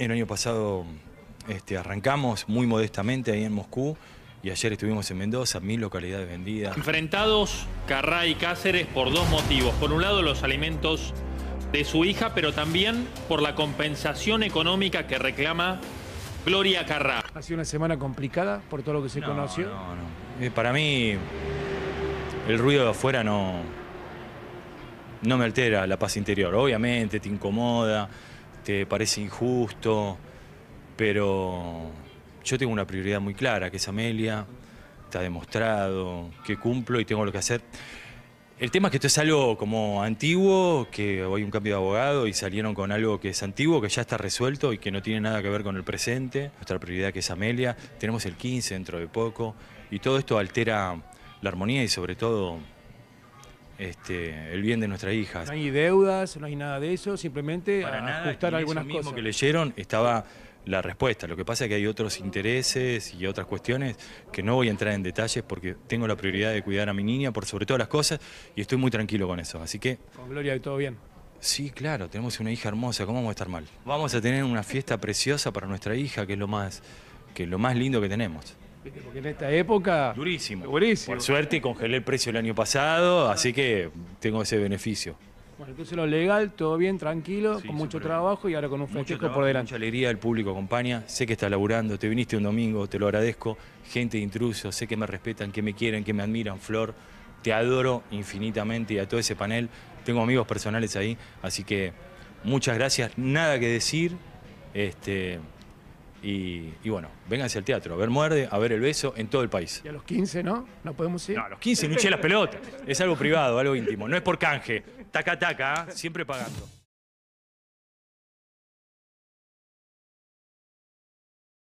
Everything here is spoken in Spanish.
El año pasado este, arrancamos muy modestamente ahí en Moscú y ayer estuvimos en Mendoza, mil localidades vendidas. Enfrentados Carrá y Cáceres por dos motivos. Por un lado, los alimentos de su hija, pero también por la compensación económica que reclama Gloria Carrá. Ha sido una semana complicada por todo lo que se conoció. Eh, para mí, el ruido de afuera no, no me altera la paz interior. Obviamente te incomoda, te parece injusto, pero yo tengo una prioridad muy clara, que es Amelia, está demostrado, que cumplo y tengo lo que hacer. El tema es que esto es algo como antiguo, que hoy un cambio de abogado y salieron con algo que es antiguo, que ya está resuelto y que no tiene nada que ver con el presente. Nuestra prioridad que es Amelia, tenemos el 15 dentro de poco y todo esto altera la armonía y sobre todo este, el bien de nuestra hija. No hay deudas, no hay nada de eso, simplemente Para ajustar algunas mismo que leyeron estaba la respuesta. Lo que pasa es que hay otros intereses y otras cuestiones que no voy a entrar en detalles porque tengo la prioridad de cuidar a mi niña por sobre todas las cosas y estoy muy tranquilo con eso. Así que. Con Gloria de todo bien. Sí, claro, tenemos una hija hermosa, ¿cómo vamos a estar mal? Vamos a tener una fiesta preciosa para nuestra hija, que lo más, que es lo más lindo que tenemos. Porque en esta época. Durísimo. Por suerte congelé el precio el año pasado, así que tengo ese beneficio. Bueno, entonces lo legal, todo bien, tranquilo, con mucho trabajo y ahora con un festejo por delante. Mucha alegría, el público acompaña, sé que estás laburando, te viniste un domingo, te lo agradezco, gente de intrusos, sé que me respetan, que me quieren, que me admiran, Flor, te adoro infinitamente y a todo ese panel, tengo amigos personales ahí, así que muchas gracias, nada que decir, este, y, bueno, vénganse al teatro, a ver Muerde, a ver El Beso, en todo el país. Y a los 15, ¿no? ¿No podemos ir? No, a los 15, no las pelotas. Es algo privado, algo íntimo. No es por canje. Taca, taca, ¿eh? siempre pagando.